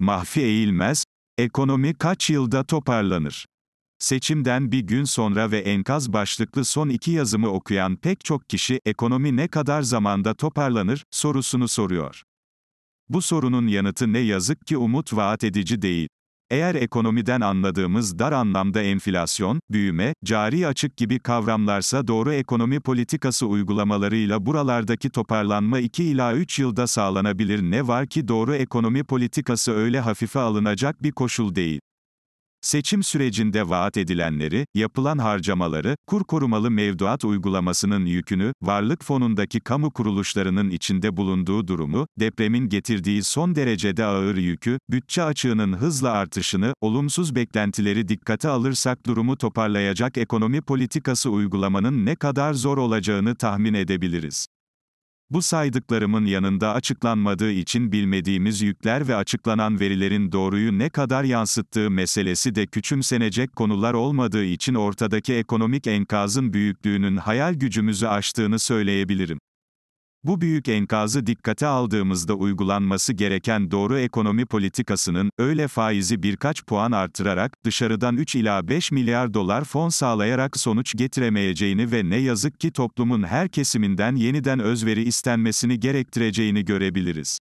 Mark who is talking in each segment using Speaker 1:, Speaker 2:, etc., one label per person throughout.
Speaker 1: mahfi eğilmez, ekonomi kaç yılda toparlanır? Seçimden bir gün sonra ve enkaz başlıklı son iki yazımı okuyan pek çok kişi ekonomi ne kadar zamanda toparlanır sorusunu soruyor. Bu sorunun yanıtı ne yazık ki umut vaat edici değil. Eğer ekonomiden anladığımız dar anlamda enflasyon, büyüme, cari açık gibi kavramlarsa doğru ekonomi politikası uygulamalarıyla buralardaki toparlanma 2 ila 3 yılda sağlanabilir ne var ki doğru ekonomi politikası öyle hafife alınacak bir koşul değil. Seçim sürecinde vaat edilenleri, yapılan harcamaları, kur korumalı mevduat uygulamasının yükünü, varlık fonundaki kamu kuruluşlarının içinde bulunduğu durumu, depremin getirdiği son derecede ağır yükü, bütçe açığının hızla artışını, olumsuz beklentileri dikkate alırsak durumu toparlayacak ekonomi politikası uygulamanın ne kadar zor olacağını tahmin edebiliriz. Bu saydıklarımın yanında açıklanmadığı için bilmediğimiz yükler ve açıklanan verilerin doğruyu ne kadar yansıttığı meselesi de küçümsenecek konular olmadığı için ortadaki ekonomik enkazın büyüklüğünün hayal gücümüzü aştığını söyleyebilirim. Bu büyük enkazı dikkate aldığımızda uygulanması gereken doğru ekonomi politikasının, öyle faizi birkaç puan artırarak, dışarıdan 3 ila 5 milyar dolar fon sağlayarak sonuç getiremeyeceğini ve ne yazık ki toplumun her kesiminden yeniden özveri istenmesini gerektireceğini görebiliriz.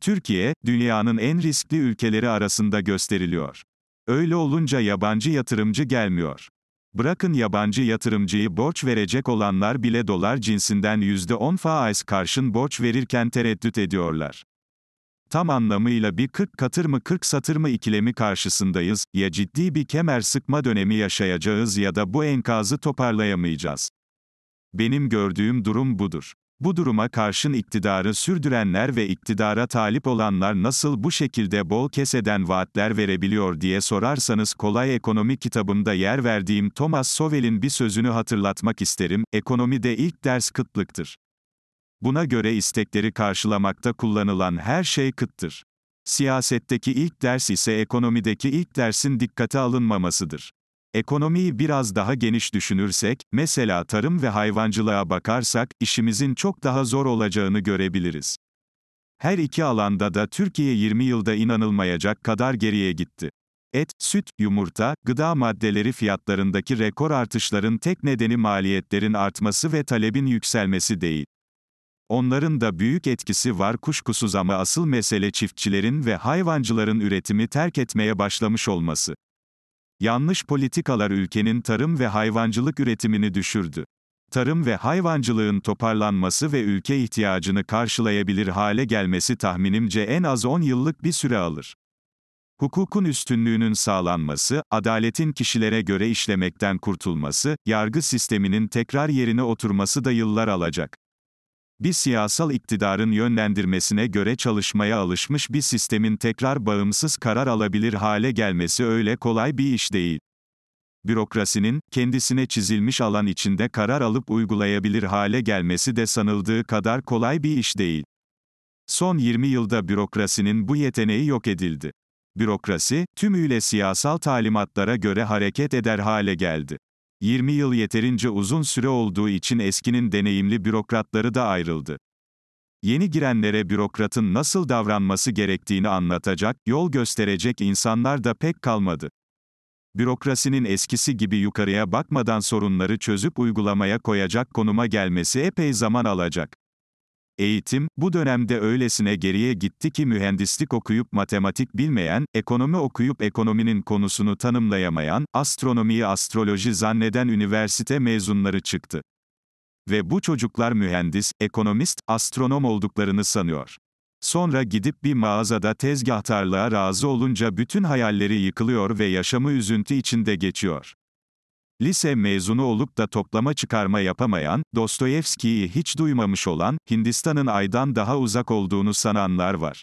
Speaker 1: Türkiye, dünyanın en riskli ülkeleri arasında gösteriliyor. Öyle olunca yabancı yatırımcı gelmiyor. Bırakın yabancı yatırımcıyı borç verecek olanlar bile dolar cinsinden %10 faiz karşın borç verirken tereddüt ediyorlar. Tam anlamıyla bir 40 katır mı 40 satır mı ikilemi karşısındayız, ya ciddi bir kemer sıkma dönemi yaşayacağız ya da bu enkazı toparlayamayacağız. Benim gördüğüm durum budur. Bu duruma karşın iktidarı sürdürenler ve iktidara talip olanlar nasıl bu şekilde bol keseden vaatler verebiliyor diye sorarsanız kolay ekonomi kitabımda yer verdiğim Thomas Sowell'in bir sözünü hatırlatmak isterim, ekonomide ilk ders kıtlıktır. Buna göre istekleri karşılamakta kullanılan her şey kıttır. Siyasetteki ilk ders ise ekonomideki ilk dersin dikkate alınmamasıdır. Ekonomiyi biraz daha geniş düşünürsek, mesela tarım ve hayvancılığa bakarsak, işimizin çok daha zor olacağını görebiliriz. Her iki alanda da Türkiye 20 yılda inanılmayacak kadar geriye gitti. Et, süt, yumurta, gıda maddeleri fiyatlarındaki rekor artışların tek nedeni maliyetlerin artması ve talebin yükselmesi değil. Onların da büyük etkisi var kuşkusuz ama asıl mesele çiftçilerin ve hayvancıların üretimi terk etmeye başlamış olması. Yanlış politikalar ülkenin tarım ve hayvancılık üretimini düşürdü. Tarım ve hayvancılığın toparlanması ve ülke ihtiyacını karşılayabilir hale gelmesi tahminimce en az 10 yıllık bir süre alır. Hukukun üstünlüğünün sağlanması, adaletin kişilere göre işlemekten kurtulması, yargı sisteminin tekrar yerine oturması da yıllar alacak bir siyasal iktidarın yönlendirmesine göre çalışmaya alışmış bir sistemin tekrar bağımsız karar alabilir hale gelmesi öyle kolay bir iş değil. Bürokrasinin, kendisine çizilmiş alan içinde karar alıp uygulayabilir hale gelmesi de sanıldığı kadar kolay bir iş değil. Son 20 yılda bürokrasinin bu yeteneği yok edildi. Bürokrasi, tümüyle siyasal talimatlara göre hareket eder hale geldi. 20 yıl yeterince uzun süre olduğu için eskinin deneyimli bürokratları da ayrıldı. Yeni girenlere bürokratın nasıl davranması gerektiğini anlatacak, yol gösterecek insanlar da pek kalmadı. Bürokrasinin eskisi gibi yukarıya bakmadan sorunları çözüp uygulamaya koyacak konuma gelmesi epey zaman alacak. Eğitim, bu dönemde öylesine geriye gitti ki mühendislik okuyup matematik bilmeyen, ekonomi okuyup ekonominin konusunu tanımlayamayan, astronomiyi astroloji zanneden üniversite mezunları çıktı. Ve bu çocuklar mühendis, ekonomist, astronom olduklarını sanıyor. Sonra gidip bir mağazada tezgahtarlığa razı olunca bütün hayalleri yıkılıyor ve yaşamı üzüntü içinde geçiyor. Lise mezunu olup da toplama çıkarma yapamayan, Dostoyevski'yi hiç duymamış olan, Hindistan'ın aydan daha uzak olduğunu sananlar var.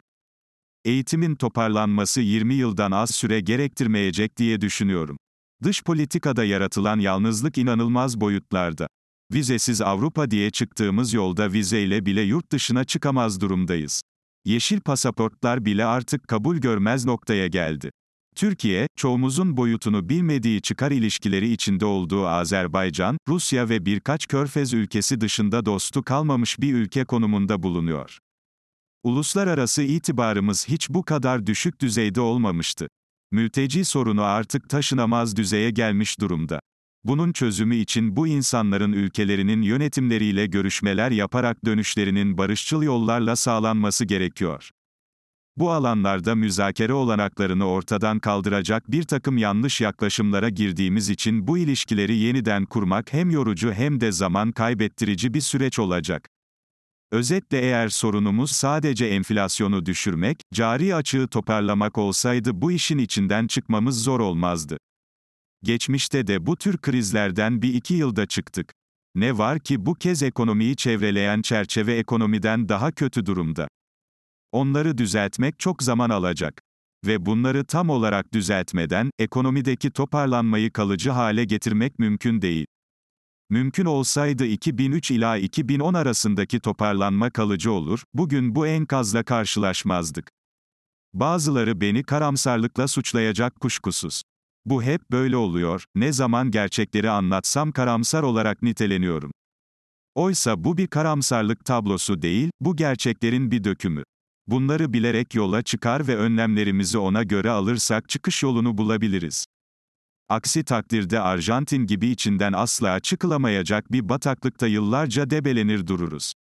Speaker 1: Eğitimin toparlanması 20 yıldan az süre gerektirmeyecek diye düşünüyorum. Dış politikada yaratılan yalnızlık inanılmaz boyutlarda. Vizesiz Avrupa diye çıktığımız yolda vizeyle bile yurt dışına çıkamaz durumdayız. Yeşil pasaportlar bile artık kabul görmez noktaya geldi. Türkiye, çoğumuzun boyutunu bilmediği çıkar ilişkileri içinde olduğu Azerbaycan, Rusya ve birkaç körfez ülkesi dışında dostu kalmamış bir ülke konumunda bulunuyor. Uluslararası itibarımız hiç bu kadar düşük düzeyde olmamıştı. Mülteci sorunu artık taşınamaz düzeye gelmiş durumda. Bunun çözümü için bu insanların ülkelerinin yönetimleriyle görüşmeler yaparak dönüşlerinin barışçıl yollarla sağlanması gerekiyor bu alanlarda müzakere olanaklarını ortadan kaldıracak bir takım yanlış yaklaşımlara girdiğimiz için bu ilişkileri yeniden kurmak hem yorucu hem de zaman kaybettirici bir süreç olacak. Özetle eğer sorunumuz sadece enflasyonu düşürmek, cari açığı toparlamak olsaydı bu işin içinden çıkmamız zor olmazdı. Geçmişte de bu tür krizlerden bir iki yılda çıktık. Ne var ki bu kez ekonomiyi çevreleyen çerçeve ekonomiden daha kötü durumda. Onları düzeltmek çok zaman alacak ve bunları tam olarak düzeltmeden ekonomideki toparlanmayı kalıcı hale getirmek mümkün değil. Mümkün olsaydı 2003 ila 2010 arasındaki toparlanma kalıcı olur, bugün bu enkazla karşılaşmazdık. Bazıları beni karamsarlıkla suçlayacak kuşkusuz. Bu hep böyle oluyor, ne zaman gerçekleri anlatsam karamsar olarak niteleniyorum. Oysa bu bir karamsarlık tablosu değil, bu gerçeklerin bir dökümü. Bunları bilerek yola çıkar ve önlemlerimizi ona göre alırsak çıkış yolunu bulabiliriz. Aksi takdirde Arjantin gibi içinden asla çıkılamayacak bir bataklıkta yıllarca debelenir dururuz.